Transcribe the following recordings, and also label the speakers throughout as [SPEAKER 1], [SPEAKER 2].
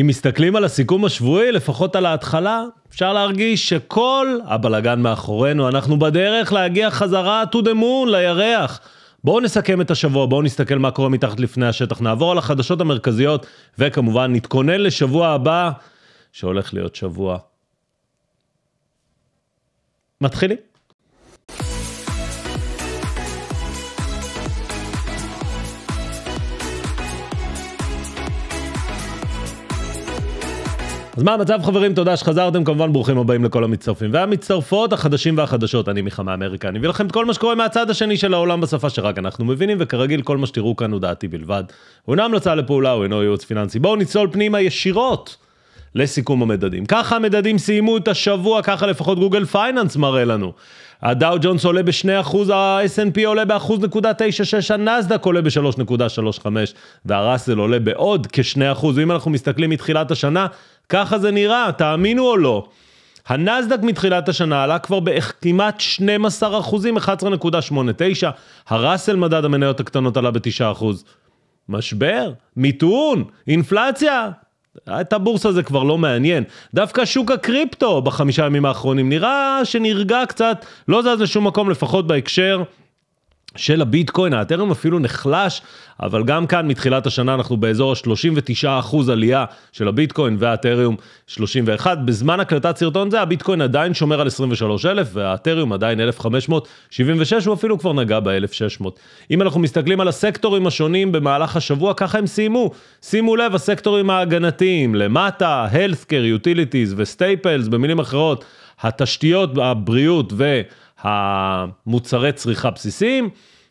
[SPEAKER 1] אם מסתכלים על הסיכום השבועי, לפחות על ההתחלה, אפשר להרגיש שכל הבלגן מאחורינו, אנחנו בדרך להגיע חזרה to the moon, לירח. בואו נסכם את השבוע, בואו נסתכל מה קורה מתחת לפני השטח, נעבור על החדשות המרכזיות, וכמובן נתכונן לשבוע הבא, שהולך להיות שבוע. מתחילים. אז מה המצב חברים? תודה שחזרתם, כמובן ברוכים הבאים לכל המצטרפים והמצטרפות, החדשים והחדשות, אני מיכה מאמריקה, אני אביא לכם את כל מה שקורה מהצד השני של העולם בשפה שרק אנחנו מבינים, וכרגיל כל מה שתראו כאן הוא דעתי בלבד. הוא אינו המלצה לפעולה, הוא אינו ייעוץ פיננסי. בואו נצלול פנימה ישירות לסיכום המדדים. ככה המדדים סיימו את השבוע, ככה לפחות גוגל פייננס מראה לנו. הדאו ג'ונס עולה ב-2%, ה-S&P עולה ב-1.96, הנסדק עולה ב-3.35 והראסל עולה בעוד כ-2%. אם אנחנו מסתכלים מתחילת השנה, ככה זה נראה, תאמינו או לא. הנסדק מתחילת השנה עלה כבר בכמעט 12 אחוזים, 11.89, הראסל מדד המניות הקטנות עלה ב-9 אחוז. משבר, מיתון, אינפלציה. את הבורסה זה כבר לא מעניין. דווקא שוק הקריפטו בחמישה ימים האחרונים נראה שנרגע קצת, לא זז לשום מקום לפחות בהקשר של הביטקוין, האתרם אפילו נחלש, אבל גם כאן מתחילת השנה אנחנו באזור ה-39% עלייה של הביטקוין והאתריום 31. בזמן הקלטת סרטון זה הביטקוין עדיין שומר על 23,000 והאתריום עדיין 1,576, הוא אפילו כבר נגע ב-1,600. אם אנחנו מסתכלים על הסקטורים השונים במהלך השבוע, ככה הם סיימו. שימו לב, הסקטורים ההגנתיים, למטה, Healthcare, Utilities וסטייפלס, במילים אחרות, התשתיות, הבריאות ו... המוצרי צריכה בסיסיים.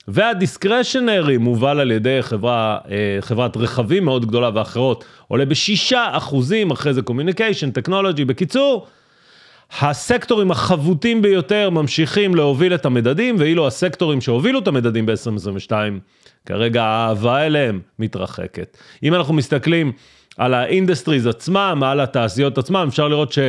[SPEAKER 1] והדיסקרשנרי מובל על ידי חברה, אה, חברת רכבים מאוד גדולה ואחרות, עולה בשישה אחוזים, אחרי זה קומיוניקיישן, טכנולוגי, בקיצור, הסקטורים החבוטים ביותר ממשיכים להוביל את המדדים, ואילו הסקטורים שהובילו את המדדים ב-2022, כרגע האהבה אליהם מתרחקת. אם אנחנו מסתכלים על האינדסטריז עצמם, על התעשיות עצמם, אפשר לראות ש...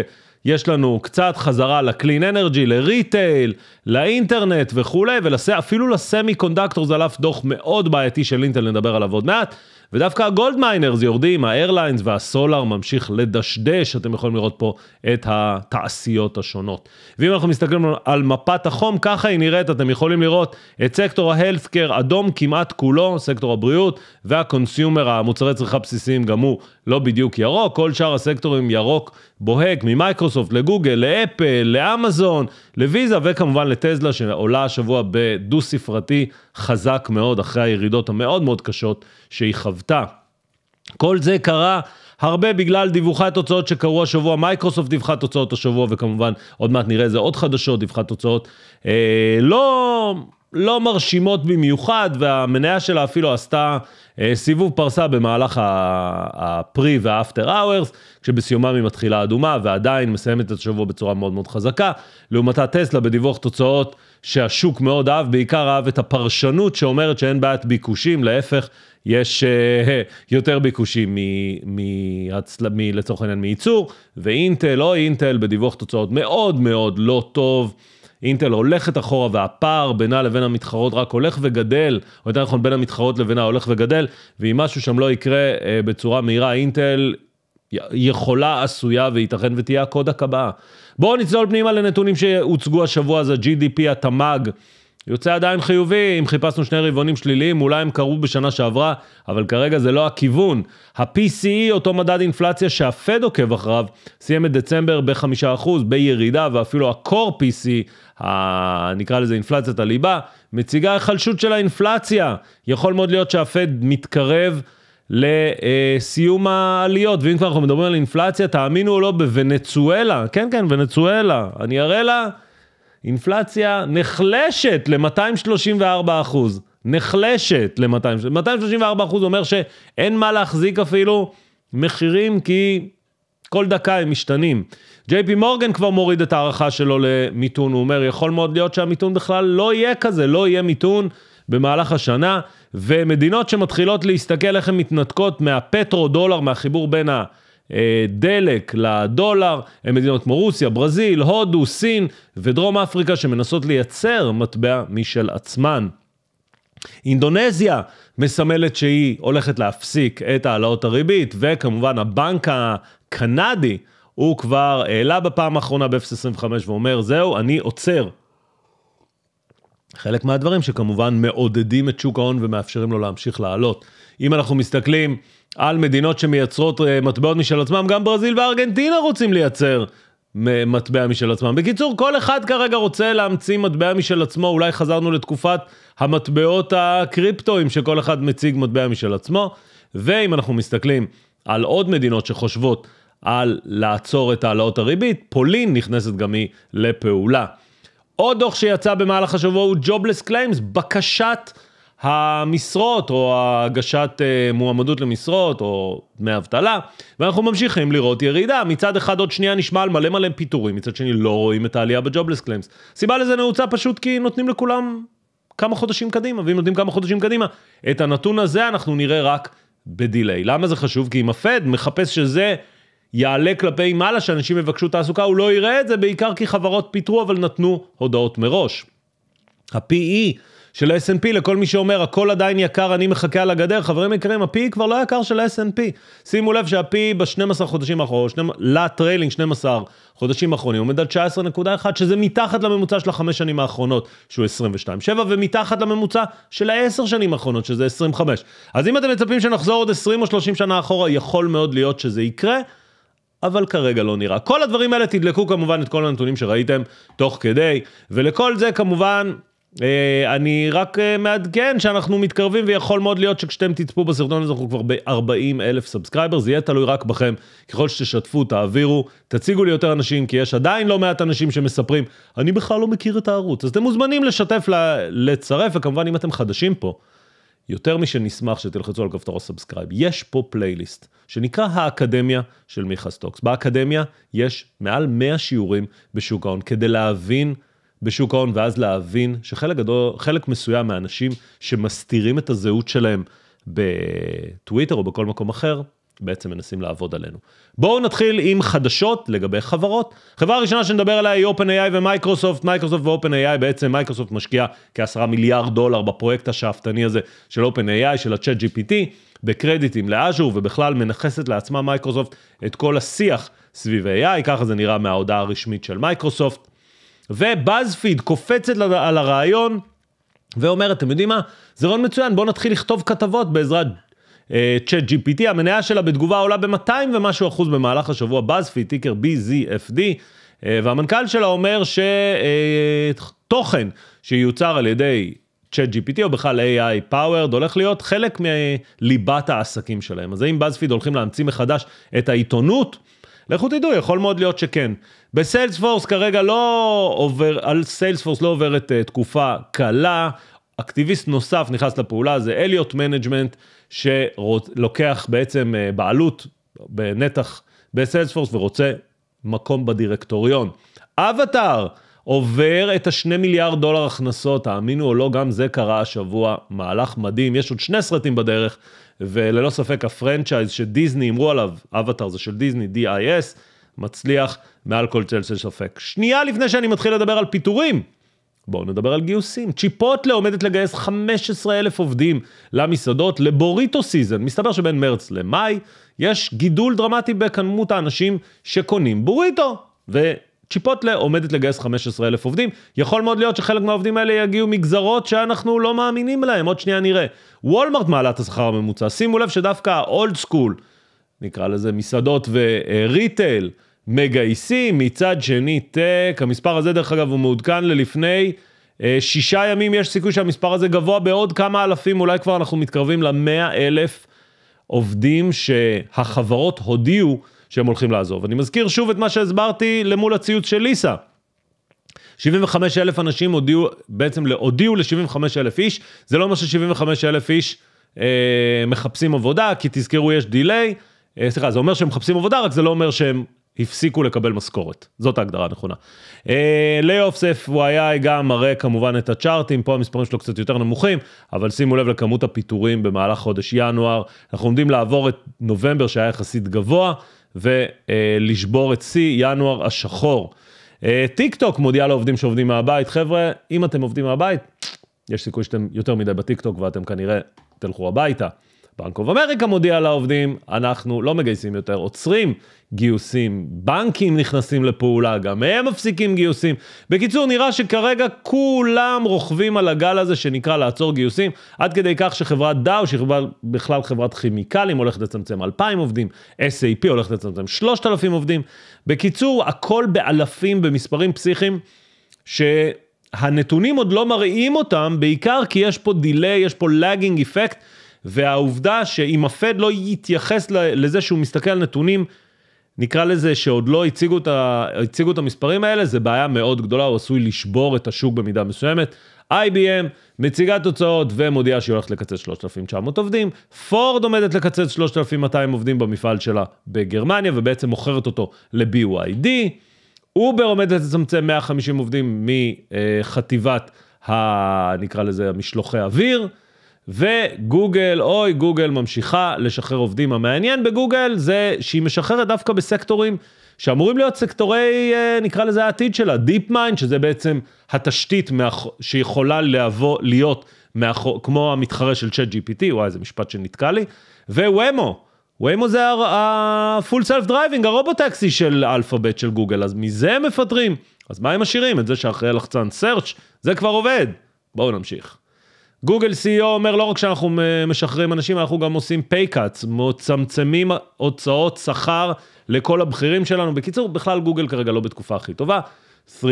[SPEAKER 1] יש לנו קצת חזרה לקלין אנרג'י, לריטייל, לאינטרנט וכולי, ואפילו לסמי קונדקטור זה על אף דוח מאוד בעייתי של אינטל, נדבר עליו עוד מעט. ודווקא הגולד מיינרס יורדים, האיירליינס והסולאר ממשיך לדשדש, אתם יכולים לראות פה את התעשיות השונות. ואם אנחנו מסתכלים על מפת החום, ככה היא נראית, אתם יכולים לראות את סקטור ההלסקר אדום כמעט כולו, סקטור הבריאות, והקונסיומר, המוצרי צריכה בסיסיים גם הוא לא בדיוק ירוק, כל שאר הסקטורים ירוק בוהק, ממייקרוסופט לגוגל, לאפל, לאמזון, לוויזה וכמובן לטזלה, שעולה השבוע בדו ספרתי חזק מאוד אחרי הירידות המאוד מאוד קשות שהיא חוותה. כל זה קרה הרבה בגלל דיווחי התוצאות שקרו השבוע, מייקרוסופט דיווחה תוצאות השבוע וכמובן עוד מעט נראה איזה עוד חדשות, דיווחה תוצאות אה, לא... לא מרשימות במיוחד, והמניה שלה אפילו עשתה אה, סיבוב פרסה במהלך הפרי והאפטר אאוורס, כשבסיומם היא מתחילה אדומה ועדיין מסיימת את השבוע בצורה מאוד מאוד חזקה. לעומתה טסלה בדיווח תוצאות שהשוק מאוד אהב, בעיקר אהב את הפרשנות שאומרת שאין בעיית ביקושים, להפך, יש אה, יותר ביקושים מ, מ- הצל, מ- לצורך העניין מייצור, ואינטל, או אינטל, בדיווח תוצאות מאוד מאוד לא טוב. אינטל הולכת אחורה והפער בינה לבין המתחרות רק הולך וגדל, או יותר נכון בין המתחרות לבינה הולך וגדל, ואם משהו שם לא יקרה אה, בצורה מהירה, אינטל יכולה, עשויה וייתכן ותהיה הקוד הקבעה. בואו נצלול פנימה לנתונים שהוצגו השבוע, זה GDP, התמ"ג. יוצא עדיין חיובי, אם חיפשנו שני רבעונים שליליים, אולי הם קרו בשנה שעברה, אבל כרגע זה לא הכיוון. ה-PCE, אותו מדד אינפלציה שהפד עוקב אחריו, סיים את דצמבר ב-5% בירידה, ואפילו ה-core PC, ה... נקרא לזה אינפלציית הליבה, מציגה החלשות של האינפלציה. יכול מאוד להיות שהפד מתקרב. לסיום העליות, ואם כבר אנחנו מדברים על אינפלציה, תאמינו או לא, בוונצואלה, כן כן, וונצואלה, אני אראה לה אינפלציה נחלשת ל-234 אחוז. נחלשת ל-234 אחוז אומר שאין מה להחזיק אפילו מחירים כי כל דקה הם משתנים. ג'יי פי מורגן כבר מוריד את ההערכה שלו למיתון, הוא אומר, יכול מאוד להיות שהמיתון בכלל לא יהיה כזה, לא יהיה מיתון במהלך השנה, ומדינות שמתחילות להסתכל איך הן מתנתקות מהפטרו דולר, מהחיבור בין ה... אה, דלק לדולר, אה, מדינות כמו רוסיה, ברזיל, הודו, סין ודרום אפריקה שמנסות לייצר מטבע משל עצמן. אינדונזיה מסמלת שהיא הולכת להפסיק את העלאות הריבית, וכמובן הבנק הקנדי, הוא כבר העלה בפעם האחרונה ב-0.25 ואומר, זהו, אני עוצר. חלק מהדברים שכמובן מעודדים את שוק ההון ומאפשרים לו להמשיך לעלות. אם אנחנו מסתכלים על מדינות שמייצרות אה, מטבעות משל עצמם, גם ברזיל וארגנטינה רוצים לייצר מטבע משל עצמם. בקיצור, כל אחד כרגע רוצה להמציא מטבע משל עצמו, אולי חזרנו לתקופת המטבעות הקריפטואים, שכל אחד מציג מטבע משל עצמו, ואם אנחנו מסתכלים על עוד מדינות שחושבות על לעצור את העלאות הריבית, פולין נכנסת גם היא לפעולה. עוד דוח שיצא במהלך השבוע הוא Jobless Claims, בקשת המשרות או הגשת אה, מועמדות למשרות או דמי אבטלה, ואנחנו ממשיכים לראות ירידה. מצד אחד עוד שנייה נשמע על מלא מלא פיטורים, מצד שני לא רואים את העלייה בג'ובלס קליימס. סיבה לזה נעוצה פשוט כי נותנים לכולם כמה חודשים קדימה, ואם נותנים כמה חודשים קדימה, את הנתון הזה אנחנו נראה רק בדיליי. למה זה חשוב? כי אם הפד מחפש שזה... יעלה כלפי מעלה, שאנשים יבקשו תעסוקה, הוא לא יראה את זה, בעיקר כי חברות פיטרו אבל נתנו הודעות מראש. ה-PE של ה-S&P, לכל מי שאומר, הכל עדיין יקר, אני מחכה על הגדר, חברים יקרים, ה-P כבר לא יקר של ה-S&P. שימו לב שה-P ב-12 חודשים האחרונים, לטריילינג 12 חודשים האחרונים, עומד על 19.1, שזה מתחת לממוצע של החמש שנים האחרונות, שהוא 22.7, ומתחת לממוצע של העשר שנים האחרונות, שזה 25. אז אם אתם מצפים שנחזור עוד 20 או 30 שנה אחורה, יכול מאוד להיות שזה יקרה. אבל כרגע לא נראה. כל הדברים האלה תדלקו כמובן את כל הנתונים שראיתם תוך כדי, ולכל זה כמובן אה, אני רק אה, מעדכן שאנחנו מתקרבים ויכול מאוד להיות שכשאתם תצפו בסרטון הזה אנחנו כבר ב-40 אלף סאבסקרייבר, זה יהיה תלוי רק בכם. ככל שתשתפו, תעבירו, תציגו לי יותר אנשים, כי יש עדיין לא מעט אנשים שמספרים, אני בכלל לא מכיר את הערוץ. אז אתם מוזמנים לשתף, לצרף, וכמובן אם אתם חדשים פה, יותר משנשמח שתלחצו על כפתור הסאבסקרייב, יש פה פלייליסט שנקרא האקדמיה של מיכה סטוקס. באקדמיה יש מעל 100 שיעורים בשוק ההון כדי להבין בשוק ההון, ואז להבין שחלק גדול, חלק מסוים מהאנשים שמסתירים את הזהות שלהם בטוויטר או בכל מקום אחר, בעצם מנסים לעבוד עלינו. בואו נתחיל עם חדשות לגבי חברות. חברה ראשונה שנדבר עליה היא OpenAI ומייקרוסופט. מייקרוסופט ו-OpenAI בעצם, מייקרוסופט משקיעה כעשרה מיליארד דולר בפרויקט השאפתני הזה של OpenAI, של ה-Chat GPT, בקרדיטים לאז'ור, ובכלל מנכסת לעצמה מייקרוסופט את כל השיח סביב AI, ככה זה נראה מההודעה הרשמית של מייקרוסופט. ובאזפיד קופצת על הרעיון ואומרת, אתם יודעים מה, זה רעיון מצוין, בואו נתחיל לכתוב כתבות בעזרת צ'אט אה, uh, GPT, המניה שלה בתגובה עולה ב-200 ומשהו אחוז במהלך השבוע, באזפיד, טיקר BZFD, uh, אה, והמנכ"ל שלה אומר שתוכן אה, uh, שיוצר על ידי צ'אט GPT או בכלל AI פאוורד הולך להיות חלק מליבת העסקים שלהם. אז האם באזפיד הולכים להמציא מחדש את העיתונות? לכו תדעו, יכול מאוד להיות שכן. בסיילספורס כרגע לא עובר, על סיילספורס לא עוברת uh, תקופה קלה, אקטיביסט נוסף נכנס לפעולה, זה אליוט מנג'מנט, שלוקח בעצם uh, בעלות בנתח בסיילספורס ורוצה מקום בדירקטוריון. אבטאר עובר את השני מיליארד דולר הכנסות, תאמינו או לא, גם זה קרה השבוע, מהלך מדהים, יש עוד שני סרטים בדרך. וללא ספק הפרנצ'ייז שדיסני אמרו עליו, אבטאר זה של דיסני, DIS, מצליח מעל כל צל של ספק. שנייה לפני שאני מתחיל לדבר על פיטורים, בואו נדבר על גיוסים. צ'יפוטלה עומדת לגייס 15 אלף עובדים למסעדות לבוריטו סיזן. מסתבר שבין מרץ למאי יש גידול דרמטי בכמות האנשים שקונים בוריטו. ו... צ'יפוטלה עומדת לגייס 15,000 עובדים, יכול מאוד להיות שחלק מהעובדים האלה יגיעו מגזרות שאנחנו לא מאמינים להם, עוד שנייה נראה. וולמרט מעלה את השכר הממוצע, שימו לב שדווקא ה-old school, נקרא לזה מסעדות וריטייל, מגייסים, מצד שני טק, המספר הזה דרך אגב הוא מעודכן ללפני אה, שישה ימים, יש סיכוי שהמספר הזה גבוה בעוד כמה אלפים, אולי כבר אנחנו מתקרבים למאה אלף עובדים שהחברות הודיעו שהם הולכים לעזוב. אני מזכיר שוב את מה שהסברתי למול הציוץ של ליסה. 75 אלף אנשים הודיעו, בעצם הודיעו ל-75 אלף איש, זה לא אומר ש-75 אלף איש אה, מחפשים עבודה, כי תזכרו יש דיליי, אה, סליחה, זה אומר שהם מחפשים עבודה, רק זה לא אומר שהם הפסיקו לקבל משכורת, זאת ההגדרה הנכונה. אה, ליאופסף הוא היה גם מראה כמובן את הצ'ארטים, פה המספרים שלו קצת יותר נמוכים, אבל שימו לב לכמות הפיטורים במהלך חודש ינואר, אנחנו עומדים לעבור את נובמבר שהיה יחסית גבוה. ולשבור את שיא ינואר השחור. אה, טיק טוק מודיע לעובדים שעובדים מהבית, חבר'ה, אם אתם עובדים מהבית, יש סיכוי שאתם יותר מדי בטיק טוק ואתם כנראה תלכו הביתה. בנק אוף אמריקה מודיע לעובדים, אנחנו לא מגייסים יותר, עוצרים גיוסים, בנקים נכנסים לפעולה, גם הם מפסיקים גיוסים. בקיצור, נראה שכרגע כולם רוכבים על הגל הזה שנקרא לעצור גיוסים, עד כדי כך שחברת דאו, שהיא בכלל חברת כימיקלים, הולכת לצמצם 2,000 עובדים, SAP הולכת לצמצם 3,000 עובדים. בקיצור, הכל באלפים, במספרים פסיכיים, ש... הנתונים עוד לא מראים אותם, בעיקר כי יש פה דיליי, יש פה לאגינג אפקט, והעובדה שאם הפד לא יתייחס לזה שהוא מסתכל על נתונים, נקרא לזה שעוד לא הציגו את, ה, הציגו את המספרים האלה, זה בעיה מאוד גדולה, הוא עשוי לשבור את השוק במידה מסוימת. IBM מציגה תוצאות ומודיעה שהיא הולכת לקצץ 3,900 עובדים, פורד עומדת לקצץ 3,200 עובדים במפעל שלה בגרמניה ובעצם מוכרת אותו ל-BYD, אובר עומדת לצמצם 150 עובדים מחטיבת, ה, נקרא לזה, משלוחי אוויר. וגוגל, אוי, גוגל ממשיכה לשחרר עובדים. המעניין בגוגל זה שהיא משחררת דווקא בסקטורים שאמורים להיות סקטורי, אה, נקרא לזה העתיד שלה, Deep Mind, שזה בעצם התשתית שיכולה להבוא, להיות מאח... כמו המתחרה של צ'אט GPT, וואי, איזה משפט שנתקע לי, וומו. ווימו זה הפול סלף דרייבינג, הרובוטקסי של אלפאבית של גוגל, אז מזה הם מפטרים. אז מה הם משאירים? את זה שאחרי לחצן search, זה כבר עובד. בואו נמשיך. גוגל CEO אומר לא רק שאנחנו אה, משחררים אנשים, אנחנו גם עושים pay cuts, מצמצמים הוצאות שכר לכל הבכירים שלנו. בקיצור, בכלל גוגל כרגע לא בתקופה הכי טובה. 3M,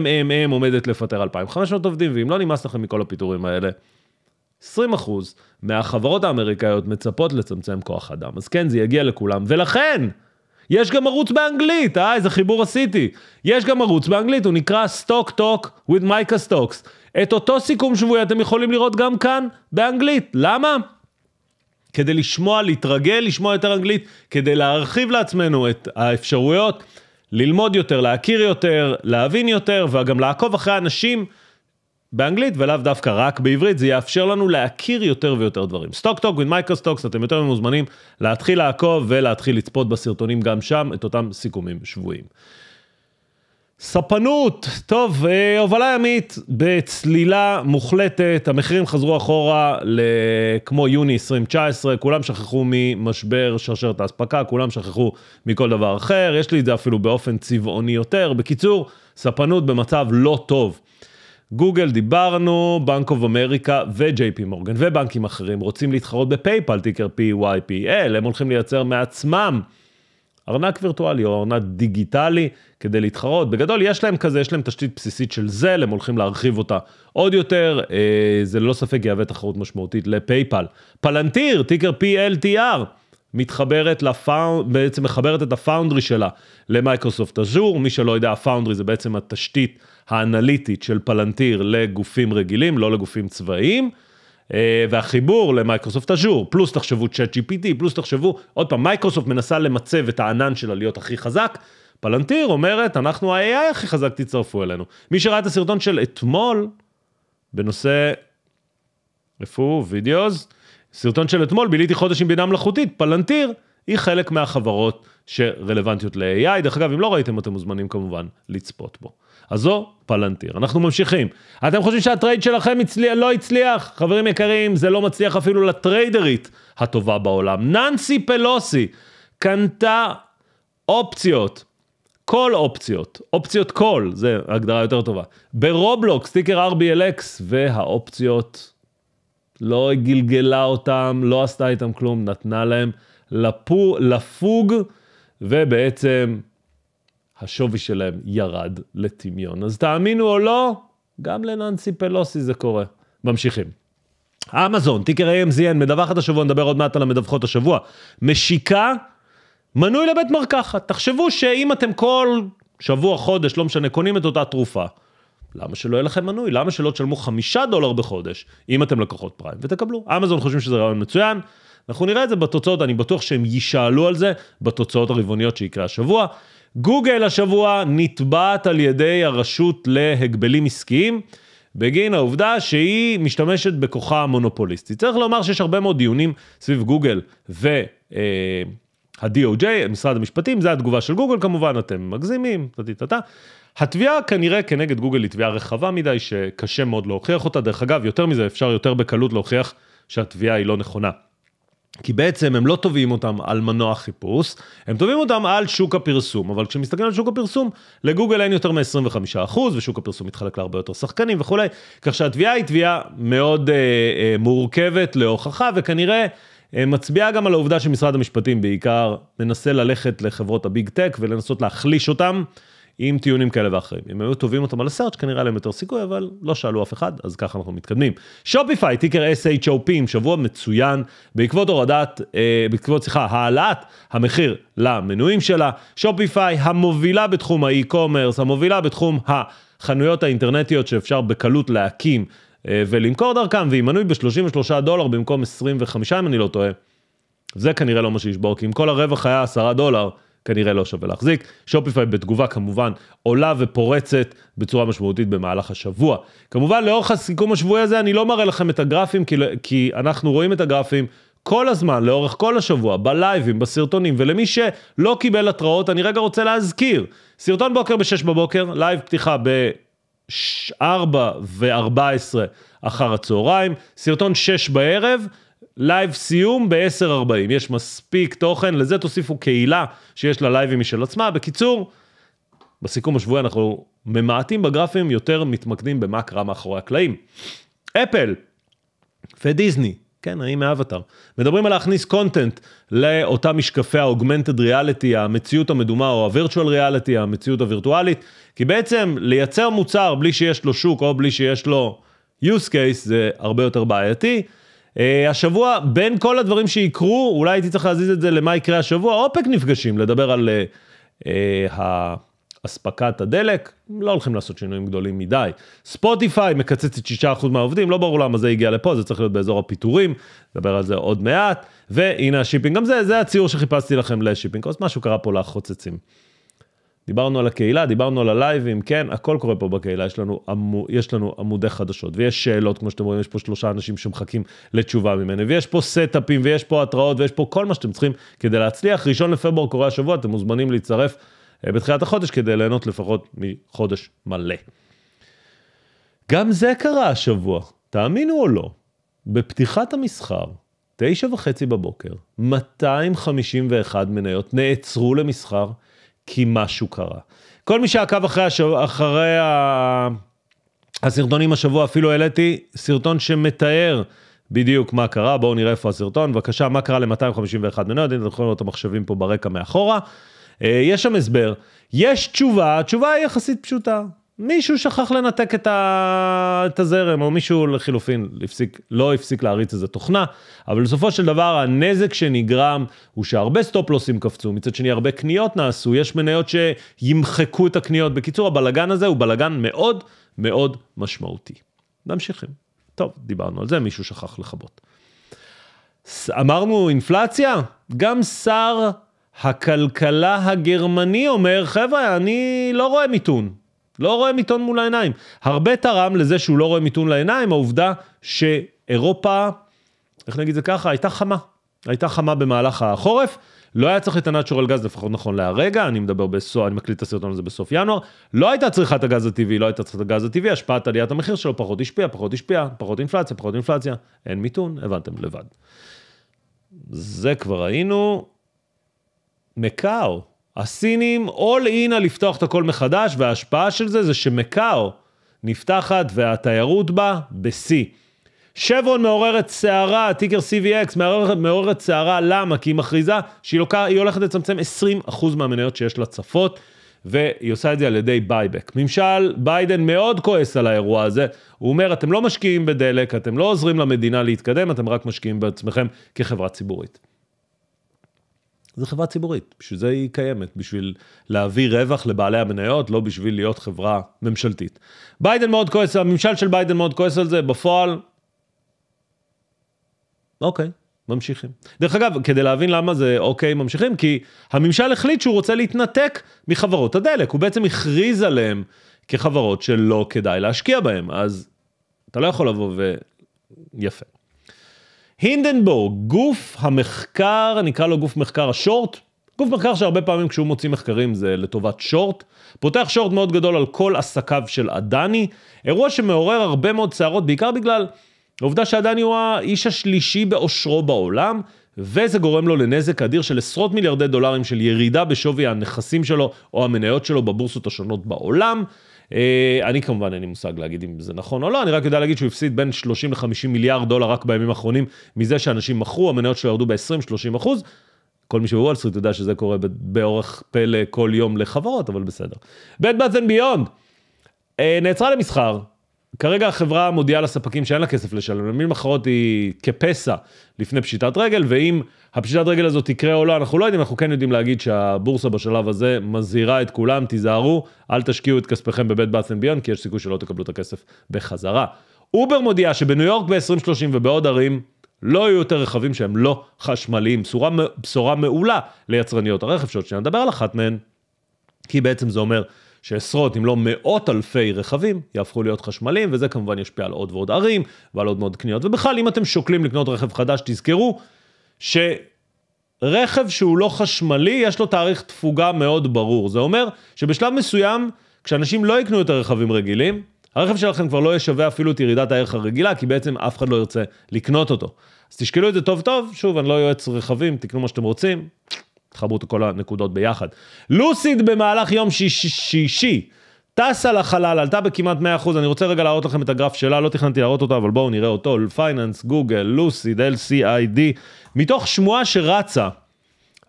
[SPEAKER 1] MMM עומדת לפטר 2,500 עובדים, ואם לא נמאס לכם מכל הפיטורים האלה, 20% מהחברות האמריקאיות מצפות לצמצם כוח אדם. אז כן, זה יגיע לכולם, ולכן... יש גם ערוץ באנגלית, אה, איזה חיבור עשיתי. יש גם ערוץ באנגלית, הוא נקרא סטוק טוק with מייקה סטוקס. את אותו סיכום שבועי אתם יכולים לראות גם כאן, באנגלית. למה? כדי לשמוע, להתרגל, לשמוע יותר אנגלית, כדי להרחיב לעצמנו את האפשרויות, ללמוד יותר, להכיר יותר, להבין יותר, וגם לעקוב אחרי אנשים. באנגלית ולאו דווקא רק בעברית, זה יאפשר לנו להכיר יותר ויותר דברים. סטוק טוק עם מייקל סטוקס, אתם יותר ממוזמנים להתחיל לעקוב ולהתחיל לצפות בסרטונים גם שם, את אותם סיכומים שבויים. ספנות, טוב, אה, הובלה ימית בצלילה מוחלטת, המחירים חזרו אחורה לכמו יוני 2019, כולם שכחו ממשבר שרשרת האספקה, כולם שכחו מכל דבר אחר, יש לי את זה אפילו באופן צבעוני יותר. בקיצור, ספנות במצב לא טוב. גוגל דיברנו, בנק אוף אמריקה וג'יי פי מורגן ובנקים אחרים רוצים להתחרות בפייפל, תיקר PYPL, הם הולכים לייצר מעצמם ארנק וירטואלי או ארנק דיגיטלי כדי להתחרות. בגדול יש להם כזה, יש להם תשתית בסיסית של זה, הם הולכים להרחיב אותה עוד יותר, אה, זה ללא ספק יהווה תחרות משמעותית לפייפל. פלנטיר, טיקר PLTR. מתחברת לפאונד, בעצם מחברת את הפאונדרי שלה למייקרוסופט אז'ור, מי שלא יודע, הפאונדרי זה בעצם התשתית האנליטית של פלנטיר לגופים רגילים, לא לגופים צבאיים, אה, והחיבור למייקרוסופט אז'ור, פלוס תחשבו צ'אט GPT, פלוס תחשבו, עוד פעם, מייקרוסופט מנסה למצב את הענן שלה להיות הכי חזק, פלנטיר אומרת, אנחנו ה-AI הכי חזק, תצטרפו אלינו. מי שראה את הסרטון של אתמול, בנושא, איפה הוא? וידאוז? סרטון של אתמול, ביליתי חודש עם בינה מלאכותית, פלנטיר, היא חלק מהחברות שרלוונטיות ל-AI. דרך אגב, אם לא ראיתם, אתם מוזמנים כמובן לצפות בו. אז זו פלנטיר. אנחנו ממשיכים. אתם חושבים שהטרייד שלכם הצליח, לא הצליח? חברים יקרים, זה לא מצליח אפילו לטריידרית הטובה בעולם. ננסי פלוסי קנתה אופציות, כל אופציות, אופציות כל, זה הגדרה יותר טובה, ברובלוקס, סטיקר RBLX והאופציות לא גלגלה אותם, לא עשתה איתם כלום, נתנה להם לפו, לפוג, ובעצם השווי שלהם ירד לטמיון. אז תאמינו או לא, גם לננסי פלוסי זה קורה. ממשיכים. אמזון, טיקר AMZN, מדווחת השבוע, נדבר עוד מעט על המדווחות השבוע. משיקה, מנוי לבית מרקחת. תחשבו שאם אתם כל שבוע, חודש, לא משנה, קונים את אותה תרופה, למה שלא יהיה לכם מנוי? למה שלא תשלמו חמישה דולר בחודש, אם אתם לקוחות פריים, ותקבלו. אמזון חושבים שזה רעיון מצוין, אנחנו נראה את זה בתוצאות, אני בטוח שהם יישאלו על זה בתוצאות הרבעוניות שיקרה השבוע. גוגל השבוע נתבעת על ידי הרשות להגבלים עסקיים. בגין העובדה שהיא משתמשת בכוחה המונופוליסטי. צריך לומר שיש הרבה מאוד דיונים סביב גוגל וה-DOJ, אה, משרד המשפטים, זו התגובה של גוגל כמובן, אתם מגזימים, טה טה טה. התביעה כנראה כנגד גוגל היא תביעה רחבה מדי, שקשה מאוד להוכיח אותה. דרך אגב, יותר מזה, אפשר יותר בקלות להוכיח שהתביעה היא לא נכונה. כי בעצם הם לא תובעים אותם על מנוע חיפוש, הם תובעים אותם על שוק הפרסום, אבל כשמסתכלים על שוק הפרסום, לגוגל אין יותר מ-25%, ושוק הפרסום מתחלק להרבה יותר שחקנים וכולי, כך שהתביעה היא תביעה מאוד אה, אה, מורכבת להוכחה, וכנראה אה, מצביעה גם על העובדה שמשרד המשפטים בעיקר מנסה ללכת לחברות הביג טק ולנסות להחליש אותם. עם טיעונים כאלה ואחרים. אם היו תובעים אותם על הסארץ', כנראה להם יותר סיכוי, אבל לא שאלו אף אחד, אז ככה אנחנו מתקדמים. שופיפיי, טיקר SHOP עם שבוע מצוין, בעקבות הורדת, אה, בעקבות, סליחה, העלאת המחיר למנויים שלה. שופיפיי המובילה בתחום האי-קומרס, המובילה בתחום החנויות האינטרנטיות שאפשר בקלות להקים אה, ולמכור דרכם, והיא מנוי ב-33 דולר במקום 25, אם אני לא טועה. זה כנראה לא מה שישבור, כי אם כל הרווח היה 10 דולר, כנראה לא שווה להחזיק. שופיפיי בתגובה כמובן עולה ופורצת בצורה משמעותית במהלך השבוע. כמובן לאורך הסיכום השבועי הזה אני לא מראה לכם את הגרפים כי, כי אנחנו רואים את הגרפים כל הזמן, לאורך כל השבוע, בלייבים, בסרטונים, ולמי שלא קיבל התראות, אני רגע רוצה להזכיר, סרטון בוקר ב-6 בבוקר, לייב פתיחה ב... 4 ו-14 אחר הצהריים, סרטון 6 בערב, לייב סיום ב-10.40, יש מספיק תוכן, לזה תוסיפו קהילה שיש לה לייבים משל עצמה. בקיצור, בסיכום השבועי אנחנו ממעטים בגרפים, יותר מתמקדים במה קרה מאחורי הקלעים. אפל ודיסני, כן, אני מאבטר, מדברים על להכניס קונטנט לאותם משקפי ה-Augmented Reality, המציאות המדומה או ה-Virtual Reality, המציאות הווירטואלית, כי בעצם לייצר מוצר בלי שיש לו שוק או בלי שיש לו use case זה הרבה יותר בעייתי. אה, השבוע, בין כל הדברים שיקרו, אולי הייתי צריך להזיז את זה למה יקרה השבוע, אופק נפגשים, לדבר על ה... אה, אה, אספקת הדלק, לא הולכים לעשות שינויים גדולים מדי. ספוטיפיי מקצצת 6% מהעובדים, לא ברור למה זה הגיע לפה, זה צריך להיות באזור הפיטורים, נדבר על זה עוד מעט. והנה השיפינג, גם זה, זה הציור שחיפשתי לכם לשיפינג, אז משהו קרה פה לחוצצים. דיברנו על הקהילה, דיברנו על הלייבים, כן, הכל קורה פה בקהילה, יש לנו, עמו, יש לנו עמודי חדשות, ויש שאלות, כמו שאתם רואים, יש פה שלושה אנשים שמחכים לתשובה ממני, ויש פה סטאפים, ויש פה התראות, ויש פה כל מה שאתם צריכים כדי להצליח. ראשון לפברואר קורה השבוע, אתם מוזמנים להצטרף אה, בתחילת החודש כדי ליהנות לפחות מחודש מלא. גם זה קרה השבוע, תאמינו או לא, בפתיחת המסחר, תשע וחצי בבוקר, 251 מניות נעצרו למסחר כי משהו קרה. כל מי שעקב אחרי, השו... אחרי ה... הסרטונים השבוע, אפילו העליתי סרטון שמתאר בדיוק מה קרה, בואו נראה איפה הסרטון. בבקשה, מה קרה ל-251 מניות, לא אתם יכולים לראות את המחשבים פה ברקע מאחורה. אה, יש שם הסבר, יש תשובה, התשובה היא יחסית פשוטה. מישהו שכח לנתק את, ה... את הזרם, או מישהו לחילופין לפסיק, לא הפסיק להריץ איזה תוכנה, אבל בסופו של דבר הנזק שנגרם הוא שהרבה סטופלוסים קפצו, מצד שני הרבה קניות נעשו, יש מניות שימחקו את הקניות. בקיצור, הבלגן הזה הוא בלגן מאוד מאוד משמעותי. נמשיכים. טוב, דיברנו על זה, מישהו שכח לכבות. אמרנו אינפלציה? גם שר הכלכלה הגרמני אומר, חבר'ה, אני לא רואה מיתון. לא רואה מיתון מול העיניים. הרבה תרם לזה שהוא לא רואה מיתון לעיניים, העובדה שאירופה, איך נגיד זה ככה, הייתה חמה. הייתה חמה במהלך החורף, לא היה צריך את הנאצ'ורל גז, לפחות נכון להרגע, אני מדבר בסוף, אני מקליט את הסרטון הזה בסוף ינואר, לא הייתה צריכה את הגז הטבעי, לא הייתה צריכה את הגז הטבעי, השפעת עליית המחיר שלו פחות השפיעה, פחות השפיעה, פחות אינפלציה, פחות אינפלציה, אין מיתון, הבנתם לבד. זה כבר היינו, מקאו, הסינים אול אינה לפתוח את הכל מחדש, וההשפעה של זה זה שמקאו נפתחת והתיירות בה בשיא. שברון מעוררת סערה, טיקר CVX מעוררת, מעוררת סערה, למה? כי היא מכריזה שהיא לוקח, היא הולכת לצמצם 20% מהמניות שיש לה צפות, והיא עושה את זה על ידי בייבק. ממשל ביידן מאוד כועס על האירוע הזה, הוא אומר, אתם לא משקיעים בדלק, אתם לא עוזרים למדינה להתקדם, אתם רק משקיעים בעצמכם כחברה ציבורית. זו חברה ציבורית, בשביל זה היא קיימת, בשביל להביא רווח לבעלי המניות, לא בשביל להיות חברה ממשלתית. ביידן מאוד כועס, הממשל של ביידן מאוד כועס על זה, בפועל... אוקיי, ממשיכים. דרך אגב, כדי להבין למה זה אוקיי ממשיכים, כי הממשל החליט שהוא רוצה להתנתק מחברות הדלק, הוא בעצם הכריז עליהם כחברות שלא כדאי להשקיע בהם, אז אתה לא יכול לבוא ו... יפה. הינדנבורג, גוף המחקר, נקרא לו גוף מחקר השורט, גוף מחקר שהרבה פעמים כשהוא מוציא מחקרים זה לטובת שורט, פותח שורט מאוד גדול על כל עסקיו של אדני, אירוע שמעורר הרבה מאוד סערות, בעיקר בגלל העובדה שאדני הוא האיש השלישי באושרו בעולם, וזה גורם לו לנזק אדיר של עשרות מיליארדי דולרים של ירידה בשווי הנכסים שלו או המניות שלו בבורסות השונות בעולם. אה, אני כמובן אין לי מושג להגיד אם זה נכון או לא, אני רק יודע להגיד שהוא הפסיד בין 30 ל-50 מיליארד דולר רק בימים האחרונים, מזה שאנשים מכרו, המניות שלו ירדו ב-20-30 אחוז. כל מי שבוול סטריט יודע שזה קורה באורך פלא כל יום לחברות, אבל בסדר. בית באזן ביונד, אה, נעצרה למסחר, כרגע החברה מודיעה לספקים שאין לה כסף לשלם, למילים אחרות היא כפסע לפני פשיטת רגל, ואם הפשיטת רגל הזאת תקרה או לא, אנחנו לא יודעים, אנחנו כן יודעים להגיד שהבורסה בשלב הזה מזהירה את כולם, תיזהרו, אל תשקיעו את כספיכם בבית באס אנד ביון, כי יש סיכוי שלא תקבלו את הכסף בחזרה. אובר מודיעה שבניו יורק ב-2030 ובעוד ערים לא יהיו יותר רכבים שהם לא חשמליים, בשורה, בשורה מעולה ליצרניות הרכב, שעוד שניה נדבר על אחת מהן, כי בעצם זה אומר שעשרות אם לא מאות אלפי רכבים יהפכו להיות חשמליים, וזה כמובן ישפיע על עוד ועוד ערים ועל עוד מאוד קניות. ובכלל, אם אתם שוקלים לקנות רכב חדש, תזכרו שרכב שהוא לא חשמלי, יש לו תאריך תפוגה מאוד ברור. זה אומר שבשלב מסוים, כשאנשים לא יקנו יותר רכבים רגילים, הרכב שלכם כבר לא ישווה אפילו את ירידת הערך הרגילה, כי בעצם אף אחד לא ירצה לקנות אותו. אז תשקלו את זה טוב טוב, שוב, אני לא יועץ רכבים, תקנו מה שאתם רוצים, תחברו את כל הנקודות ביחד. לוסיד במהלך יום שישי. טסה לחלל, עלתה בכמעט 100%, אני רוצה רגע להראות לכם את הגרף שלה, לא תכננתי להראות אותו, אבל בואו נראה אותו, פייננס, גוגל, לוסיד, LCID, מתוך שמועה שרצה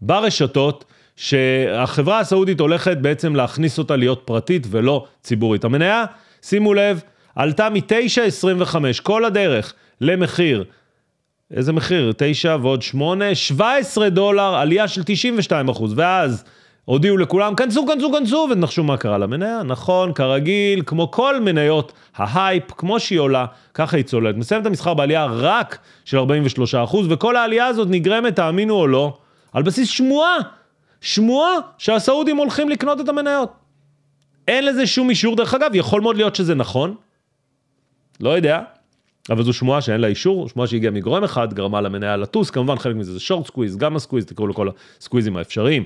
[SPEAKER 1] ברשתות, שהחברה הסעודית הולכת בעצם להכניס אותה להיות פרטית ולא ציבורית. המניה, שימו לב, עלתה מ-9.25 כל הדרך למחיר איזה מחיר? 9 ועוד 8, 17 דולר, עלייה של 92 אחוז. ואז הודיעו לכולם, כנסו, כנסו, כנסו, ונחשו מה קרה למניה. נכון, כרגיל, כמו כל מניות ההייפ, כמו שהיא עולה, ככה היא צוללת. מסיים את המסחר בעלייה רק של 43 אחוז, וכל העלייה הזאת נגרמת, תאמינו או לא, על בסיס שמועה. שמועה שהסעודים הולכים לקנות את המניות. אין לזה שום אישור, דרך אגב, יכול מאוד להיות שזה נכון. לא יודע, אבל זו שמועה שאין לה אישור, שמועה שהגיעה מגורם אחד, גרמה למניה לטוס, כמובן חלק מזה זה שורט סקוויז, גמא סקוויז, תקראו לכל הסקוויזים האפשריים.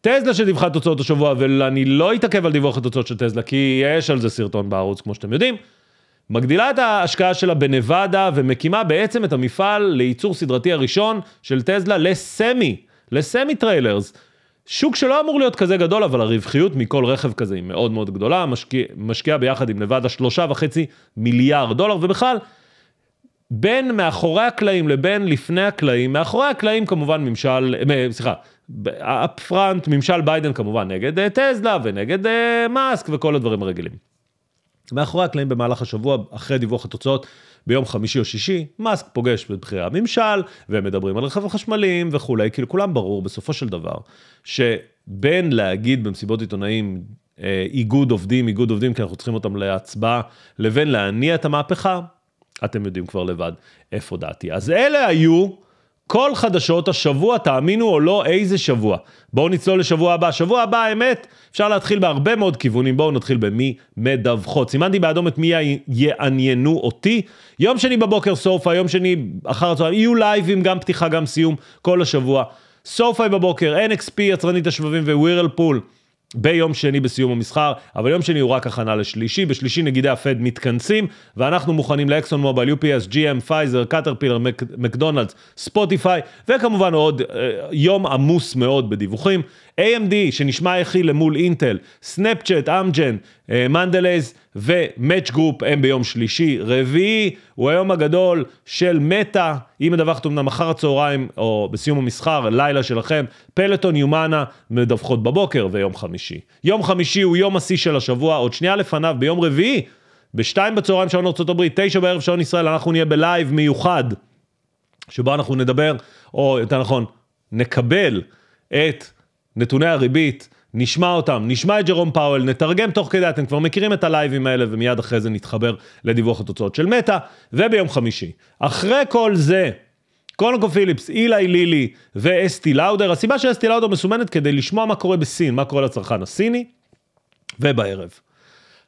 [SPEAKER 1] טסלה שדיווחה את תוצאות השבוע, ואני לא אתעכב על דיווח התוצאות של טסלה, כי יש על זה סרטון בערוץ, כמו שאתם יודעים. מגדילה את ההשקעה שלה בנבדה ומקימה בעצם את המפעל לייצור סדרתי הראשון של טסלה לסמי, לסמי טריילרס. שוק שלא אמור להיות כזה גדול, אבל הרווחיות מכל רכב כזה היא מאוד מאוד גדולה, משקיעה משקיע ביחד עם נבדה שלושה וחצי מיליארד דולר, ובכלל, בין מאחורי הקלעים לבין לפני הקלעים, מאחורי הקלעים כמובן ממשל, אה, סליחה, אפ פרנט, ממשל ביידן כמובן נגד אה, טסלה ונגד אה, מאסק וכל הדברים הרגילים. מאחורי הקלעים במהלך השבוע, אחרי דיווח התוצאות, ביום חמישי או שישי, מאסק פוגש את בכירי הממשל, והם מדברים על רכבים חשמליים וכולי, כאילו כולם ברור בסופו של דבר, שבין להגיד במסיבות עיתונאים, איגוד עובדים, איגוד עובדים, כי אנחנו צריכים אותם להצבעה, לבין להניע את המהפכה, אתם יודעים כבר לבד איפה דעתי. אז אלה היו כל חדשות השבוע, תאמינו או לא, איזה שבוע. בואו נצלול לשבוע הבא. שבוע הבא, האמת, אפשר להתחיל בהרבה מאוד כיוונים. בואו נתחיל במי מדווחות. סימנתי באדום את מי יעניינו אותי. יום שני בבוקר סופה, יום שני אחר הצהריים, יהיו לייבים, גם פתיחה, גם סיום, כל השבוע. סופה בבוקר, NXP, יצרנית השבבים ווירלפול. ביום שני בסיום המסחר, אבל יום שני הוא רק הכנה לשלישי, בשלישי נגידי הפד מתכנסים, ואנחנו מוכנים לאקסון מובייל, UPS, GM, פייזר, קטרפילר, מקדונלדס, ספוטיפיי, וכמובן עוד אה, יום עמוס מאוד בדיווחים. AMD, שנשמע הכי למול אינטל, סנאפצ'ט, אמג'ן, אה, מנדלייז ומאץ' גרופ הם ביום שלישי. רביעי הוא היום הגדול של מטא, היא מדווחת אומנם אחר הצהריים או בסיום המסחר, לילה שלכם, פלטון יומנה מדווחות בבוקר ויום חמישי. יום חמישי הוא יום השיא של השבוע, עוד שנייה לפניו ביום רביעי. בשתיים בצהריים שעון ארה"ב, תשע בערב שעון ישראל, אנחנו נהיה בלייב מיוחד, שבו אנחנו נדבר, או יותר נכון, נקבל את נתוני הריבית, נשמע אותם, נשמע את ג'רום פאוול, נתרגם תוך כדי, אתם כבר מכירים את הלייבים האלה ומיד אחרי זה נתחבר לדיווח התוצאות של מטא, וביום חמישי. אחרי כל זה, קונקו פיליפס, אילי לילי ואסטי לאודר, הסיבה שאסטי לאודר מסומנת כדי לשמוע מה קורה בסין, מה קורה לצרכן הסיני, ובערב.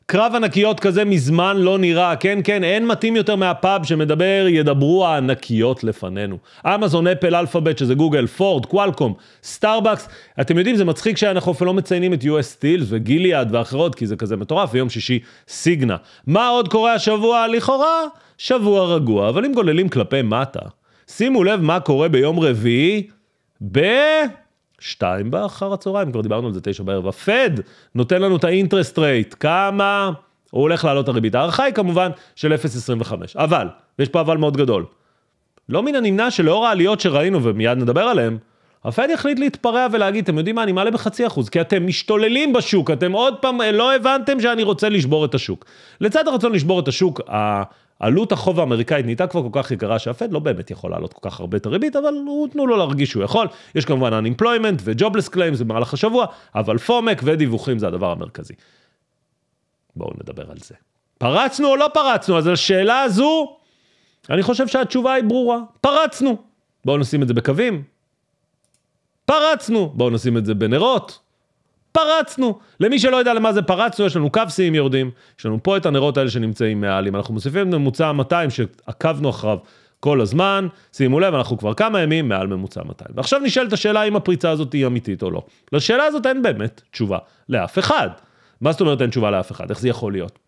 [SPEAKER 1] קרב ענקיות כזה מזמן לא נראה, כן, כן, אין מתאים יותר מהפאב שמדבר, ידברו הענקיות לפנינו. אמזון, אפל, אלפאבית, שזה גוגל, פורד, קוואלקום, סטארבקס. אתם יודעים, זה מצחיק שאנחנו אפילו לא מציינים את US סטילס וגיליאד ואחרות, כי זה כזה מטורף, ויום שישי סיגנה. מה עוד קורה השבוע? לכאורה, שבוע רגוע, אבל אם גוללים כלפי מטה. שימו לב מה קורה ביום רביעי, ב... שתיים באחר הצהריים, כבר דיברנו על זה תשע בערב, הפד נותן לנו את האינטרסט רייט, כמה הוא הולך להעלות הריבית. ההערכה היא כמובן של 0.25, אבל, ויש פה אבל מאוד גדול, לא מן הנמנע שלאור העליות שראינו, ומיד נדבר עליהן, הפד יחליט להתפרע ולהגיד, אתם יודעים מה, אני מעלה בחצי אחוז, כי אתם משתוללים בשוק, אתם עוד פעם אה, לא הבנתם שאני רוצה לשבור את השוק. לצד הרצון לשבור את השוק, עלות החוב האמריקאית נהייתה כבר כל כך יקרה שהפד לא באמת יכול לעלות כל כך הרבה את הריבית, אבל הוא, תנו לו להרגיש שהוא יכול. יש כמובן unemployment ו-jobless claims במהלך השבוע, אבל פומק ודיווחים זה הדבר המרכזי. בואו נדבר על זה. פרצנו או לא פרצנו? אז השאלה הזו, אני חושב שהתשובה היא ברורה. פרצנו. בואו נשים את זה בקווים. פרצנו. בואו נשים את זה בנרות. פרצנו. למי שלא יודע למה זה פרצנו, יש לנו קו שיאים יורדים, יש לנו פה את הנרות האלה שנמצאים מעל, אם אנחנו מוסיפים ממוצע 200 שעקבנו אחריו כל הזמן, שימו לב, אנחנו כבר כמה ימים מעל ממוצע 200. ועכשיו נשאלת השאלה אם הפריצה הזאת היא אמיתית או לא. לשאלה הזאת אין באמת תשובה לאף אחד. מה זאת אומרת אין תשובה לאף אחד? איך זה יכול להיות?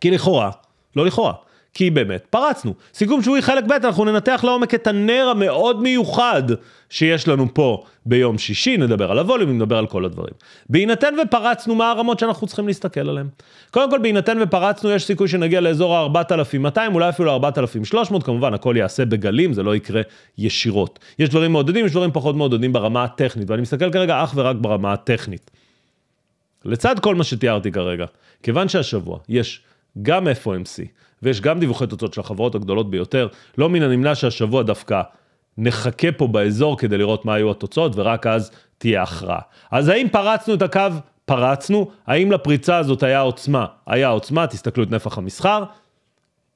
[SPEAKER 1] כי לכאורה, לא לכאורה, כי באמת פרצנו. סיכום שבועי חלק ב', אנחנו ננתח לעומק את הנר המאוד מיוחד שיש לנו פה ביום שישי, נדבר על הווליום, נדבר על כל הדברים. בהינתן ופרצנו, מה הרמות שאנחנו צריכים להסתכל עליהן? קודם כל, בהינתן ופרצנו, יש סיכוי שנגיע לאזור ה-4200, אולי אפילו 4300, כמובן, הכל ייעשה בגלים, זה לא יקרה ישירות. יש דברים מעודדים, יש דברים פחות מעודדים ברמה הטכנית, ואני מסתכל כרגע אך ורק ברמה הטכנית. לצד כל מה שתיארתי כרגע, כיוון שהשבוע יש גם FOMC, ויש גם דיווחי תוצאות של החברות הגדולות ביותר, לא מן הנמנע שהשבוע דווקא נחכה פה באזור כדי לראות מה היו התוצאות, ורק אז תהיה הכרעה. אז האם פרצנו את הקו? פרצנו. האם לפריצה הזאת היה עוצמה? היה עוצמה, תסתכלו את נפח המסחר.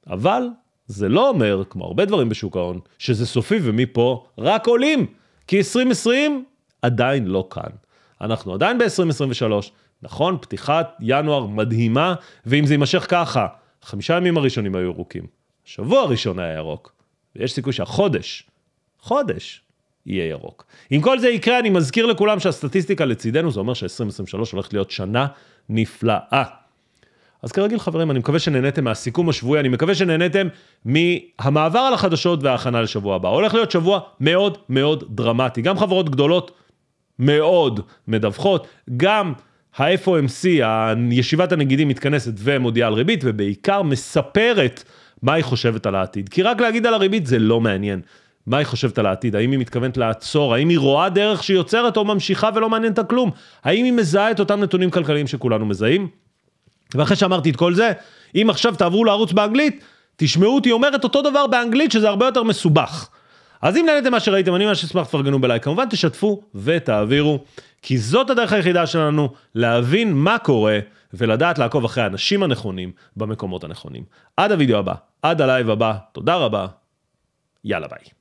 [SPEAKER 1] אבל זה לא אומר, כמו הרבה דברים בשוק ההון, שזה סופי ומפה רק עולים, כי 2020 עדיין לא כאן. אנחנו עדיין ב-2023, נכון? פתיחת ינואר מדהימה, ואם זה יימשך ככה, חמישה ימים הראשונים היו ירוקים, השבוע הראשון היה ירוק, ויש סיכוי שהחודש, חודש, יהיה ירוק. אם כל זה יקרה, אני מזכיר לכולם שהסטטיסטיקה לצידנו, זה אומר ש-2023 הולכת להיות שנה נפלאה. אז כרגיל חברים, אני מקווה שנהניתם מהסיכום השבועי, אני מקווה שנהניתם מהמעבר על החדשות וההכנה לשבוע הבא. הולך להיות שבוע מאוד מאוד דרמטי. גם חברות גדולות מאוד מדווחות, גם ה-FOMC, ישיבת הנגידים מתכנסת ומודיעה על ריבית, ובעיקר מספרת מה היא חושבת על העתיד. כי רק להגיד על הריבית זה לא מעניין. מה היא חושבת על העתיד? האם היא מתכוונת לעצור? האם היא רואה דרך שהיא שיוצרת או ממשיכה ולא מעניינת כלום? האם היא מזהה את אותם נתונים כלכליים שכולנו מזהים? ואחרי שאמרתי את כל זה, אם עכשיו תעברו לערוץ באנגלית, תשמעו אותי אומרת אותו דבר באנגלית, שזה הרבה יותר מסובך. אז אם נהניתם מה שראיתם, אני ממש אשמח שתפרגנו בלייק, כמובן תשתפו ותעבירו. כי זאת הדרך היחידה שלנו להבין מה קורה ולדעת לעקוב אחרי האנשים הנכונים במקומות הנכונים. עד הוידאו הבא, עד הלייב הבא, תודה רבה, יאללה ביי.